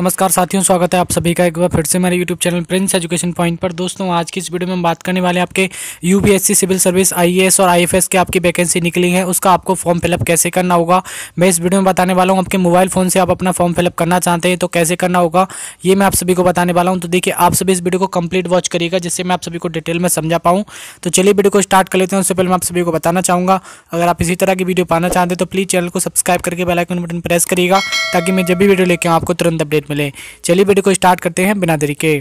नमस्कार साथियों स्वागत है आप सभी का एक बार फिर से हमारे YouTube channel Prince Education Point पर दोस्तों आज की इस वीडियो में हम बात करने वाले आपके यूपीएससी सिविल सर्विस आईएएस और आईएफएस के आपकी वैकेंसी निकली है उसका आपको फॉर्म फिलअप कैसे करना होगा मैं इस वीडियो में बताने वाला हूँ आपके मोबाइल फ़ोन से आप अपना फॉर्म फिलअप करना चाहते हैं तो कैसे करना होगा ये मैं आप सभी को बताने वाला हूँ तो देखिए आप सभी इस वीडियो को कंप्लीट वॉच करिएगा जिससे मैं आप सभी को डिटेल में समझा पाऊँ तो चलिए वीडियो को स्टार्ट कर लेते हैं उससे पहले मैं आप सभी को बताना चाहूँगा अगर आप इसी तरह की वीडियो पाना चाहते हैं तो प्लीज़ चैनल को सब्सक्राइब करके बेलाइकन बटन प्रेस करिएगा ताकि मैं जब भी वीडियो लेके आऊँ आपको तुरंत अपडेट मिले चलिए वीडियो को स्टार्ट करते हैं बिना देरी के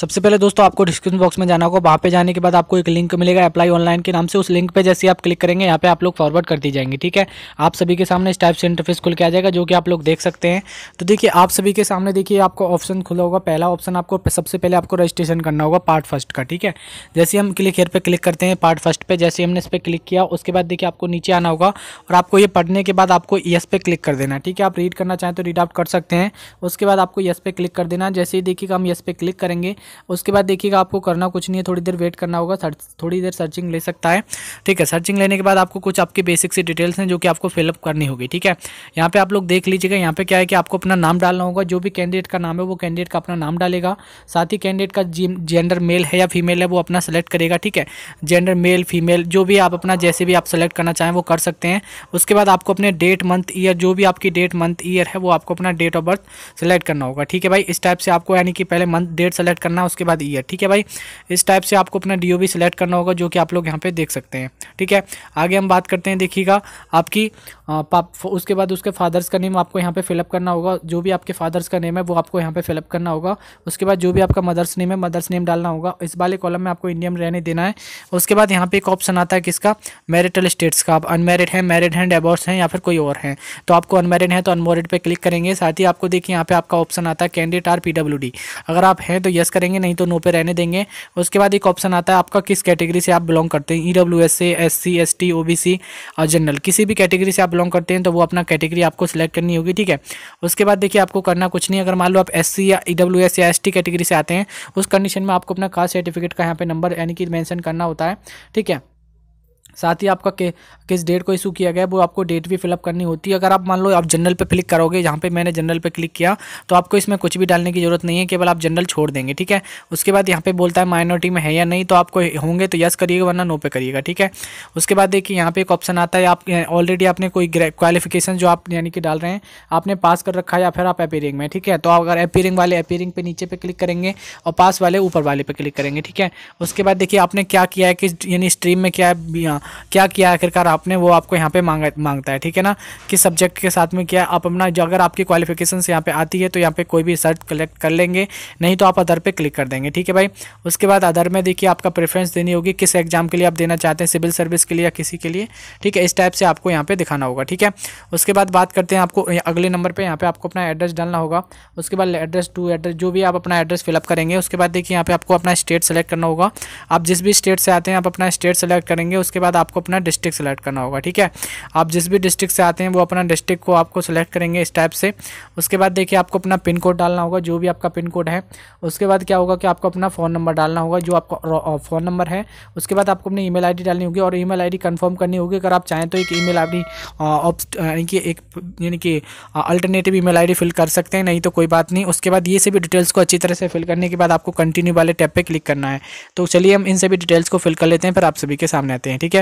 सबसे पहले दोस्तों आपको डिस्क्रिप्शन बॉक्स में जाना होगा वहाँ पे जाने के बाद आपको एक लिंक मिलेगा अप्लाई ऑनलाइन के नाम से उस लिंक पे जैसे आप क्लिक करेंगे यहाँ पे आप लोग फॉरवर्ड कर दी जाएंगे ठीक है आप सभी के सामने इस टाइप से इंटरफेस खुल के आ जाएगा जो कि आप लोग देख सकते हैं तो देखिए आप सभी के सामने देखिए आपको ऑप्शन खुला होगा पहला ऑप्शन आपको सबसे पहले आपको रजिस्ट्रेशन करना होगा पार्ट फर्स्ट का ठीक है जैसे हम क्लिक हेयर पर क्लिक करते हैं पार्ट फर्स्ट पर जैसे हमने इस पर क्लिक किया उसके बाद देखिए आपको नीचे आना होगा और आपको ये पढ़ने के बाद आपको यस पे क्लिक कर देना ठीक है आप रीड करना चाहें तो रीड आउट कर सकते हैं उसके बाद आपको यस पे क्लिक कर देना जैसे ही देखिएगा हम यस पे क्लिक करेंगे उसके बाद देखिएगा आपको करना कुछ नहीं है थोड़ी देर वेट करना होगा थोड़ी देर सर्चिंग ले सकता है ठीक है सर्चिंग लेने के बाद आपको कुछ आपके बेसिक सी डिटेल्स हैं जो कि आपको फिलअप करनी होगी ठीक है यहाँ पे आप लोग देख लीजिएगा यहाँ पे क्या है कि आपको अपना नाम डालना होगा जो भी कैंडिडेट का नाम है वो कैंडिडेट का अपना नाम डालेगा साथ ही कैंडिडेट का जेंडर मेल है या फीमेल है वो अपना सेलेक्ट करेगा ठीक है जेंडर मेल फीमेल जो भी आप अपना जैसे भी आप सेलेक्ट करना चाहें वो कर सकते हैं उसके बाद आपको अपने डेट मंथ ईयर जो भी आपकी डेट मंथ ईयर है वो आपको अपना डेट ऑफ बर्थ सेलेक्ट करना होगा ठीक है भाई इस टाइप से आपको यानी कि पहले मंथ डेट सेलेक्ट करना करना है उसके बाद ईयर e ठीक है भाई इस टाइप से आपको अपना डी ओ करना होगा जो कि आप लोग यहाँ पर देख सकते हैं ठीक है आगे हम बात करते हैं देखिएगा आपकी पाप उसके बाद उसके फादर्स का नेम आपको यहाँ पे फिलअप करना होगा जो भी आपके फादर्स का नेम है वो आपको यहाँ पे फिलअप करना होगा उसके बाद जो भी आपका मदर्स नेम है मदर्स नेम डालना होगा इस वाले कॉलम में आपको इंडियन रहने देना है उसके बाद यहाँ पे एक ऑप्शन आता है किसका मैरिटल स्टेट्स का आप अनमेरिड हैं मैरिड हैं डेबोर्स हैं या फिर कोई और हैं तो आपको अनमेरिड है तो अनमोरिड पर क्लिक करेंगे साथ ही आपको देखिए यहाँ पे आपका ऑप्शन आता है कैंडिडेट आर पी अगर आप हैं तो यस करें करेंगे नहीं तो नो पे रहने देंगे उसके बाद एक ऑप्शन आता है आपका किस कैटेगरी से आप बिलोंग करते हैं ई डब्ल्यू एस से S C S T O B C और जनरल किसी भी कैटेगरी से आप बिलोंग करते हैं तो वो अपना कैटेगरी आपको सिलेक्ट करनी होगी ठीक है उसके बाद देखिए आपको करना कुछ नहीं अगर मान लो आप एस सी या ई डब्ल्यू एस या एस टी कैटेगरी से आते हैं उस कंडीशन में आपको अपना कास्ट सर्टिफिकेट का यहाँ पर नंबर यानी कि मैंशन करना होता है ठीक है साथ ही आपका के, किस डेट को इशू किया गया है वो आपको डेट भी फिलअप करनी होती है अगर आप मान लो आप जनरल पे क्लिक करोगे जहाँ पे मैंने जनरल पे क्लिक किया तो आपको इसमें कुछ भी डालने की ज़रूरत नहीं है केवल आप जनरल छोड़ देंगे ठीक है उसके बाद यहाँ पे बोलता है माइनॉरिटी में है या नहीं तो आपको होंगे तो यस करिएगा वरना नो पे करिएगा ठीक है उसके बाद देखिए यहाँ पर एक ऑप्शन आता है आप ऑलरेडी आपने कोई क्वालिफिकेशन जो आप यानी कि डाल रहे हैं आपने पास कर रखा है या फिर आप अपेयरिंग में ठीक है तो अगर अपेयरिंग वाले अपेयरिंग पे नीचे पे क्लिक करेंगे और पास वाले ऊपर वाले पर क्लिक करेंगे ठीक है उसके बाद देखिए आपने क्या किया है कि यानी स्ट्रीम में क्या है क्या किया आखिरकार आपने वो आपको यहाँ पे मांगा मांगता है ठीक है ना कि सब्जेक्ट के साथ में क्या आप अपना अगर आपकी क्वालिफिकेशन यहाँ पे आती है तो यहाँ पे कोई भी सर्च कलेक्ट कर लेंगे नहीं तो आप अदर पे क्लिक कर देंगे ठीक है भाई उसके बाद अदर में देखिए आपका प्रेफरेंस देनी होगी किस एग्जाम के लिए आप देना चाहते हैं सिविल सर्विस के लिए या किसी के लिए ठीक है इस टाइप से आपको यहाँ पे दिखाना होगा ठीक है उसके बाद बात करते हैं आपको अगले नंबर पर यहाँ पे आपको अपना एड्रेस डालना होगा उसके बाद एड्रेस टू एड्रेस जो भी आप अपना एड्रेस फिलअप करेंगे उसके बाद देखिए यहाँ पे आपको अपना स्टेट सेलेक्ट करना होगा आप जिस भी स्टेट से आते हैं आप अपना स्टेट सेलेक्ट करेंगे उसके बाद बाद आपको अपना डिस्ट्रिक्ट सेलेक्ट करना होगा ठीक है आप जिस भी डिस्ट्रिक्ट से आते हैं वो अपना डिस्ट्रिक्ट को आपको सेलेक्ट करेंगे इस टाइप से उसके बाद देखिए आपको अपना पिन कोड डालना होगा जो भी आपका पिन कोड है उसके बाद क्या होगा कि आपको अपना फ़ोन नंबर डालना होगा जो आपका फ़ोन नंबर है उसके बाद आपको अपनी ई मेल डालनी होगी और ई मेल कंफर्म करनी होगी अगर आप चाहें तो एक मेल आई यानी कि एक यानी कि अल्टरनेटिव ई मेल फिल कर सकते हैं नहीं तो कोई बात नहीं उसके बाद ये सभी डिटेल्स को अच्छी तरह से फिल करने के बाद आपको कंटिन्यू वाले टैप पे क्लिक करना है तो चलिए हम इन सभी डिटेल्स को फिल कर लेते हैं फिर आप सभी के सामने आते हैं ठीक है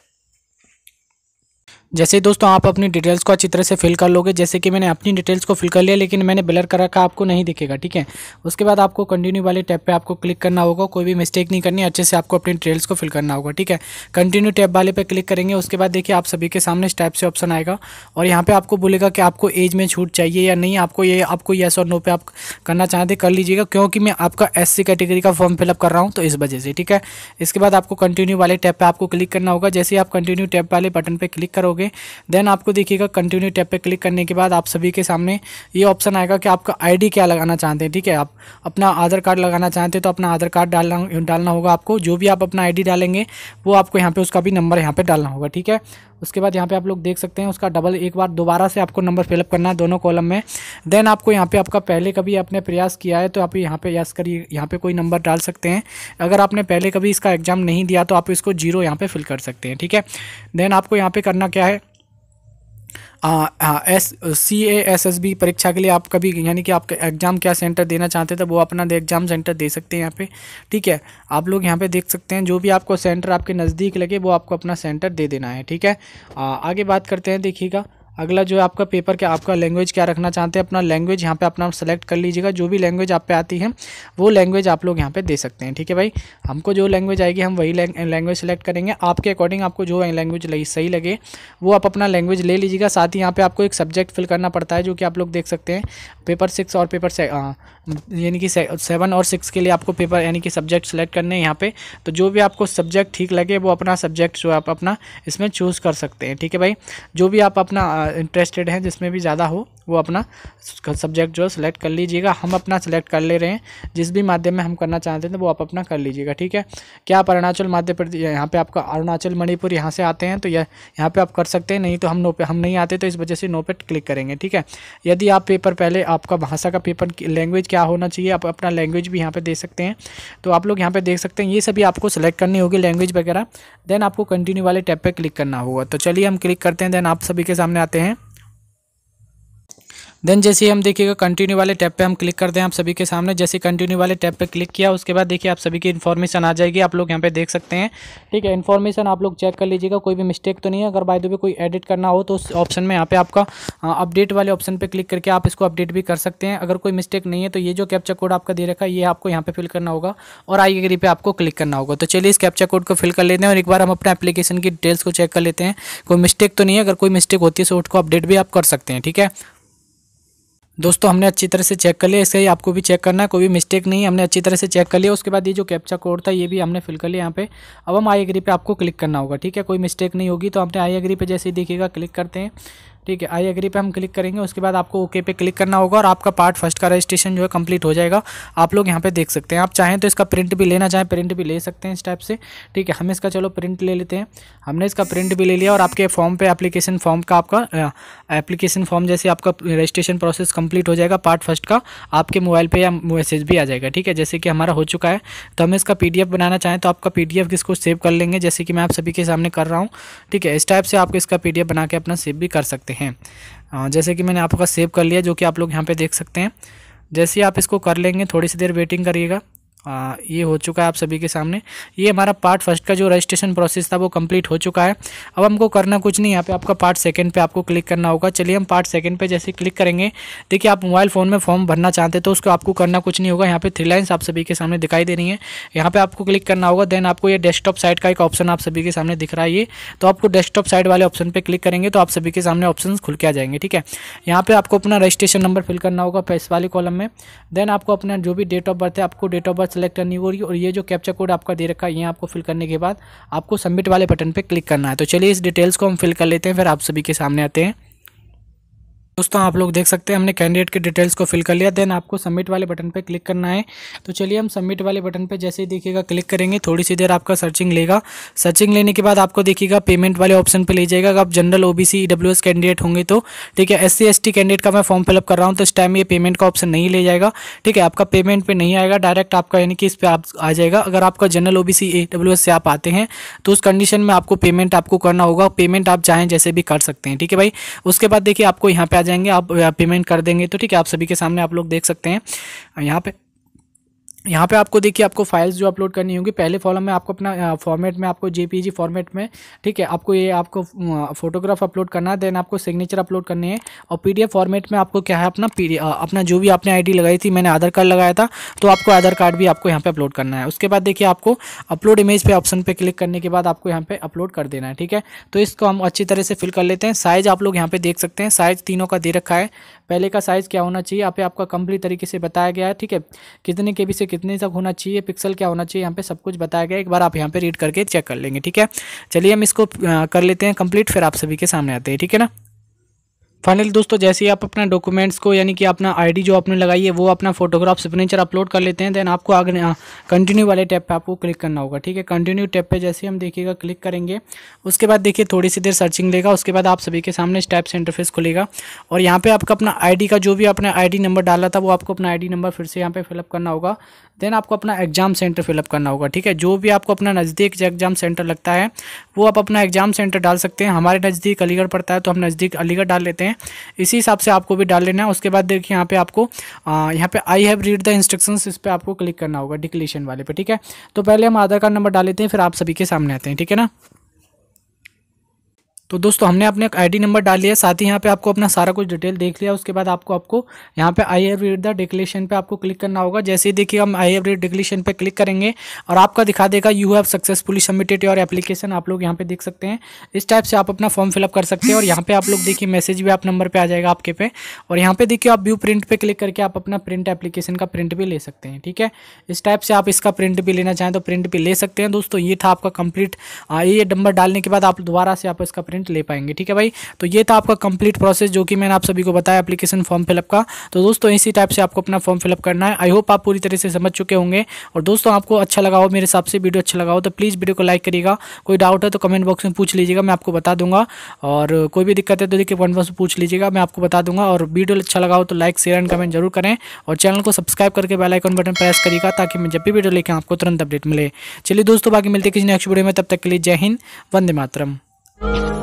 जैसे ही दोस्तों आप अपनी डिटेल्स को अच्छी तरह से फिल कर लोगे जैसे कि मैंने अपनी डिटेल्स को फिल कर लिया लेकिन मैंने ब्लर कर रखा आपको नहीं दिखेगा ठीक है उसके बाद आपको कंटिन्यू वाले टैब पे आपको क्लिक करना होगा कोई भी मिस्टेक नहीं करनी अच्छे से आपको अपनी डिटेल्स को फिल करना होगा ठीक है कंटिन्यू टैब वाले पर क्लिक करेंगे उसके बाद देखिए आप सभी के सामने इस टाइप से ऑप्शन आएगा और यहाँ पर आपको बोलेगा कि आपको एज में छूट चाहिए या नहीं आपको ये आपको येस और नो पे आप करना चाहते कर लीजिएगा क्योंकि मैं आपका एस कैटेगरी का फॉर्म फिलअप कर रहा हूँ तो इस वजह से ठीक है इसके बाद आपको कंटिन्यू वाले टैब पर आपको क्लिक करना होगा जैसे ही आप कंटिन्यू टैब वाले बटन पर क्लिक करोगे करोगे देन आपको देखिएगा कंटिन्यू टैप पे क्लिक करने के बाद आप सभी के सामने ये ऑप्शन आएगा कि आपका आईडी क्या लगाना चाहते हैं ठीक है आप अपना आधार कार्ड लगाना चाहते हैं तो अपना आधार कार्ड डालना डालना होगा आपको जो भी आप अपना आई डालेंगे वो आपको यहाँ पर उसका भी नंबर यहाँ पर डालना होगा ठीक है उसके बाद यहाँ पे आप लोग देख सकते हैं उसका डबल एक बार दोबारा से आपको नंबर फिलअप करना है दोनों कॉलम में देन आपको यहाँ पे आपका पहले कभी आपने प्रयास किया है तो आप यहाँ पे यस करिए यहाँ पे कोई नंबर डाल सकते हैं अगर आपने पहले कभी इसका एग्ज़ाम नहीं दिया तो आप इसको जीरो यहाँ पर फिल कर सकते हैं ठीक है देन आपको यहाँ पर करना क्या है S C A S S B परीक्षा के लिए आप कभी यानी कि आप एग्ज़ाम क्या सेंटर देना चाहते थे वो अपना एग्ज़ाम सेंटर दे सकते हैं यहाँ पे ठीक है आप लोग यहाँ पे देख सकते हैं जो भी आपको सेंटर आपके नज़दीक लगे वो आपको अपना सेंटर दे देना है ठीक है आ, आगे बात करते हैं देखिएगा अगला जो आपका पेपर के आपका लैंग्वेज क्या रखना चाहते हैं अपना लैंग्वेज यहाँ पे अपना सेलेक्ट कर लीजिएगा जो भी लैंग्वेज आप पे आती है वो लैंग्वेज आप लोग यहाँ पे दे सकते हैं ठीक है भाई हमको जो लैंग्वेज आएगी हम वही लैंग्वेज सेलेक्ट करेंगे आपके अकॉर्डिंग आपको जो लैंग्वेज लगी सही लगे वो आप अपना लैंग्वेज ले लीजिएगा साथ ही यहाँ पर आपको एक सब्जेक्ट फिल करना पड़ता है जो कि आप लोग देख सकते हैं पेपर सिक्स और पेपर यानी कि सेवन और सिक्स के लिए आपको पेपर यानी कि सब्जेक्ट सेलेक्ट करने हैं यहाँ पर तो जो भी आपको सब्जेक्ट ठीक लगे वो अपना सब्जेक्ट जो आप अपना इसमें चूज़ कर सकते हैं ठीक है भाई जो भी आप अपना इंटरेस्टेड हैं जिसमें भी ज़्यादा हो वो अपना सब्जेक्ट जो है सिलेक्ट कर लीजिएगा हम अपना सिलेक्ट कर ले रहे हैं जिस भी माध्यम में हम करना चाहते हैं तो वो आप अपना कर लीजिएगा ठीक है क्या आप अरुणाचल मध्य प्रदेश यहाँ पर आपका अरुणाचल मणिपुर यहाँ से आते हैं तो यह यहाँ पर आप कर सकते हैं नहीं तो हम नो पे हम नहीं आते तो इस वजह से नो पे क्लिक करेंगे ठीक है यदि आप पेपर पहले आपका भाषा का पेपर लैंग्वेज क्या होना चाहिए आप अपना लैंग्वेज भी यहाँ पर दे सकते हैं तो आप लोग यहाँ पर देख सकते हैं ये सभी आपको सेलेक्ट करनी होगी लैंग्वेज वगैरह देन आपको कंटिन्यू वाले टैप पर क्लिक करना होगा तो चलिए हम क्लिक करते हैं देन आप सभी के सामने आते जाते हैं देन जैसे हम देखिएगा कंटिन्यू वाले टैब पे हम क्लिक करते हैं आप सभी के सामने जैसे कंटिन्यू वाले टैब पे क्लिक किया उसके बाद देखिए आप सभी की इन्फॉर्मेशन आ जाएगी आप लोग यहाँ पे देख सकते हैं ठीक है इन्फॉर्मेशन आप लोग चेक कर लीजिएगा कोई भी मिस्टेक तो नहीं है अगर बाय दो कोई एडिट करना हो तो उस ऑप्शन में यहाँ पे आपका अपडेट वाले ऑप्शन पर क्लिक करके आप इसको अपडेट भी कर सकते हैं अगर कोई मिस्टेक नहीं है तो ये जो कैप्चा कोड आपका दे रखा है ये आपको यहाँ पर फिल करना होगा और आई एग्री पे आपको क्लिक करना होगा तो चलिए इस कैप्चा कोड को फिल कर लेते हैं और एक बार हम अपने एप्लीकेशन की डिटेल्स को चेक कर लेते हैं कोई मिस्टेक तो नहीं है अगर कोई मिस्टेक होती है तो उसको अपडेट भी आप कर सकते हैं ठीक है दोस्तों हमने अच्छी तरह से चेक कर लिया इसका ही आपको भी चेक करना है कोई भी मिस्टेक नहीं हमने अच्छी तरह से चेक कर लिया उसके बाद ये जो कैप्चा कोड था ये भी हमने फिल कर लिया यहाँ पे अब हम आई एग्री पे आपको क्लिक करना होगा ठीक है कोई मिस्टेक नहीं होगी तो आपने आई एग्री पे जैसे ही देखिएगा क्लिक करते हैं ठीक है आई एग्री पे हम क्लिक करेंगे उसके बाद आपको ओके पे क्लिक करना होगा और आपका पार्ट फर्स्ट का रजिस्ट्रेशन जो है कंप्लीट हो जाएगा आप लोग यहाँ पे देख सकते हैं आप चाहें तो इसका प्रिंट भी लेना चाहें प्रिंट भी ले सकते हैं इस टाइप से ठीक है हम इसका चलो प्रिंट ले लेते हैं हमने इसका प्रिंट भी ले लिया और आपके फॉर्म पर एप्लीकेशन फॉर्म का आपका एप्लीकेशन फॉर्म जैसे आपका रजिस्ट्रेशन प्रोसेस कम्प्लीट हो जाएगा पार्ट फर्स्ट का आपके मोबाइल पर या मैसेज भी आ जाएगा ठीक है जैसे कि हमारा हो चुका है तो हम इसका पी बनाना चाहें तो आपका पी किसको सेव कर लेंगे जैसे कि मैं आप सभी के सामने कर रहा हूँ ठीक है इस टाइप से आप इसका पी बना के अपना सेव भी कर सकते हैं सकते हैं जैसे कि मैंने आपका सेव कर लिया जो कि आप लोग यहाँ पर देख सकते हैं जैसे ही आप इसको कर लेंगे थोड़ी सी देर वेटिंग करिएगा आ, ये हो चुका है आप सभी के सामने ये हमारा पार्ट फर्स्ट का जो रजिस्ट्रेशन प्रोसेस था वो कंप्लीट हो चुका है अब हमको करना कुछ नहीं यहाँ पे आपका पार्ट सेकंड पे आपको क्लिक करना होगा चलिए हम पार्ट सेकंड पे जैसे क्लिक करेंगे देखिए आप मोबाइल फ़ोन में फॉर्म भरना चाहते हैं तो उसको आपको करना कुछ नहीं होगा यहाँ पर थ्री लाइन्स आप सभी के सामने दिखाई दे रही है यहाँ पर आपको क्लिक करना होगा देन आपको ये डेस्कटॉप साइट का एक ऑप्शन आप सभी के सामने दिख रहा है ये तो आपको डेस्कटॉप साइट वाले ऑप्शन पर क्लिक करेंगे तो आप सभी के सामने ऑप्शन खुल के आ जाएंगे ठीक है यहाँ पर आपको अपना रजिस्ट्रेशन नंबर फिल करना होगा पैस वाले कॉलम में देन आपको अपना जो भी डेट ऑफ बर्थ है आपको डेट ऑफ बर्थ बाद सेलेक्ट करनी होगी और ये जो कैप्चा कोड आपका दे रखा है ये आपको फिल करने के बाद आपको सबमिट वाले बटन पर क्लिक करना है तो चलिए इस डिटेल्स को हम फिल कर लेते हैं फिर आप सभी के सामने आते हैं दोस्तों आप लोग देख सकते हैं हमने कैंडिडेट के डिटेल्स को फिल कर लिया देन आपको सबमिट वाले बटन पर क्लिक करना है तो चलिए हम सबमिट वाले बटन पर जैसे ही देखिएगा क्लिक करेंगे थोड़ी सी देर आपका सर्चिंग लेगा सर्चिंग लेने के बाद आपको देखिएगा पेमेंट वाले ऑप्शन पर ले जाएगा अगर आप जनरल ओबीसी ईडब्ल्यू कैंडिडेट होंगे तो ठीक है एस सी कैंडिडेट का मैं फॉर्म फिलअप कर रहा हूँ तो इस टाइम ये पेमेंट का ऑप्शन नहीं ले जाएगा ठीक है आपका पेमेंट पे नहीं आएगा डायरेक्ट आपका यानी कि इस पर आप आ जाएगा अगर आपका जनरल डब्ल्यू एस से आप आते हैं तो उस कंडीशन में आपको पेमेंट आपको करना होगा पेमेंट आप चाहें जैसे भी कर सकते हैं ठीक है भाई उसके बाद देखिए आपको यहाँ पे आ जाएंगे आप पेमेंट कर देंगे तो ठीक है आप सभी के सामने आप लोग देख सकते हैं यहाँ पे यहाँ पे आपको देखिए आपको फाइल्स जो अपलोड करनी होगी पहले फॉलम में आपको अपना फॉर्मेट में आपको जेपीजी फॉर्मेट में ठीक है आपको ये आपको फोटोग्राफ अपलोड करना है देन आपको सिग्नेचर अपलोड करने हैं और पीडीएफ फॉर्मेट में आपको क्या है अपना पी अपना जो भी आपने आईडी लगाई थी मैंने आधार कार्ड लगाया था तो आपको आधार कार्ड भी आपको यहाँ पर अपलोड करना है उसके बाद देखिए आपको अपलोड इमेज पर ऑप्शन पर क्लिक करने के बाद आपको यहाँ पर अपलोड कर देना है ठीक है तो इसको हम अच्छी तरह से फिल कर लेते हैं साइज़ आप लोग यहाँ पर देख सकते हैं साइज़ तीनों का दे रखा है पहले का साइज़ क्या होना चाहिए यहाँ पे आपका कंप्लीट तरीके से बताया गया है ठीक है कितने के से कितने तक होना चाहिए पिक्सल क्या होना चाहिए यहाँ पे सब कुछ बताया गया एक बार आप यहाँ पे रीड करके चेक कर लेंगे ठीक है चलिए हम इसको कर लेते हैं कंप्लीट फिर आप सभी के सामने आते हैं ठीक है ना फाइनली दोस्तों जैसे ही आप अपना डॉक्यूमेंट्स को यानी कि अपना आईडी जो आपने लगाई है वो अपना फोटोग्राफ सिग्नेचर अपलोड कर लेते हैं देन आपको आगे कंटिन्यू वाले टैप पे आपको क्लिक करना होगा ठीक है कंटिन्यू टैप पे जैसे हम देखिएगा क्लिक करेंगे उसके बाद देखिए थोड़ी सी देर सर्चिंग लेगा उसके बाद आप सभी के सामने स्टैप से इंटरफेस खुलेगा और यहाँ पर आपका अपना आई का जो भी आपने आई नंबर डाला था वो आपको अपना आई नंबर फिर से यहाँ पर फिलअप करना होगा देन आपको अपना एग्जाम सेंटर फिलअप करना होगा ठीक है जो भी आपको अपना नज़दीक जो एग्जाम सेंटर लगता है वो आप अपना एग्जाम सेंटर डाल सकते हैं हमारे नज़दीक अलीगढ़ पड़ता है तो हम नज़दीक अलीगढ़ डाल लेते हैं हैं इसी हिसाब से आपको भी डाल लेना है उसके बाद देखिए यहाँ पे आपको यहाँ पे I have read the instruction इस पर आपको क्लिक करना होगा डिक्लेशन वाले पे ठीक है तो पहले हम आधार कार्ड नंबर डाल लेते हैं फिर आप सभी के सामने आते हैं ठीक है ना तो दोस्तों हमने अपने आईडी नंबर डाल लिया साथ ही यहाँ पे आपको अपना सारा कुछ डिटेल देख लिया उसके बाद आपको आपको यहाँ पे आई एव रीड द डिक्लेशन पे आपको क्लिक करना होगा जैसे ही देखिए हम आई एव रीड डिक्लेशन पे क्लिक करेंगे और आपका दिखा देगा you have successfully submitted your application आप लोग यहाँ पे देख सकते हैं इस टाइप से आप अपना फॉर्म फिलअप कर सकते हैं और यहाँ पे आप लोग देखिए मैसेज भी आप नंबर पर आ जाएगा आपके पे और यहाँ पे देखिए आप व्यू प्रिंट पर क्लिक करके आप अपना प्रिंट एप्लीकेशन का प्रिंट भी ले सकते हैं ठीक है इस टाइप से आप इसका प्रिंट भी लेना चाहें तो प्रिंट भी ले सकते हैं दोस्तों ये था आपका कंप्लीट ये नंबर डालने के बाद आप दोबारा से आप इसका प्रिंट पेमेंट ले पाएंगे ठीक है भाई तो ये था आपका कंप्लीट प्रोसेस जो कि मैंने आप सभी को बताया एप्लीकेशन फॉर्म फिलअप का तो दोस्तों इसी टाइप से आपको अपना फॉर्म फिलअप करना है आई होप आप पूरी तरह से समझ चुके होंगे और दोस्तों आपको अच्छा लगा हो मेरे हिसाब से वीडियो अच्छा लगा हो तो प्लीज़ वीडियो को लाइक करिएगा कोई डाउट है तो कमेंट बॉक्स में पूछ लीजिएगा मैं आपको बता दूंगा और कोई भी दिक्कत है तो देखिए कमेंट बॉक्स में पूछ लीजिएगा मैं आपको बता दूंगा और वीडियो अच्छा लगा हो तो लाइक शेयर एंड कमेंट जरूर करें और चैनल को सब्सक्राइब करके बेलाइकॉन बटन प्रेस करिएगा ताकि मैं जब भी वीडियो लेकर आपको तुरंत अपडेट मिले चलिए दोस्तों बाकी मिलते किसी नेक्स्ट वीडियो में तब तक के लिए जय हिंद वंदे मातरम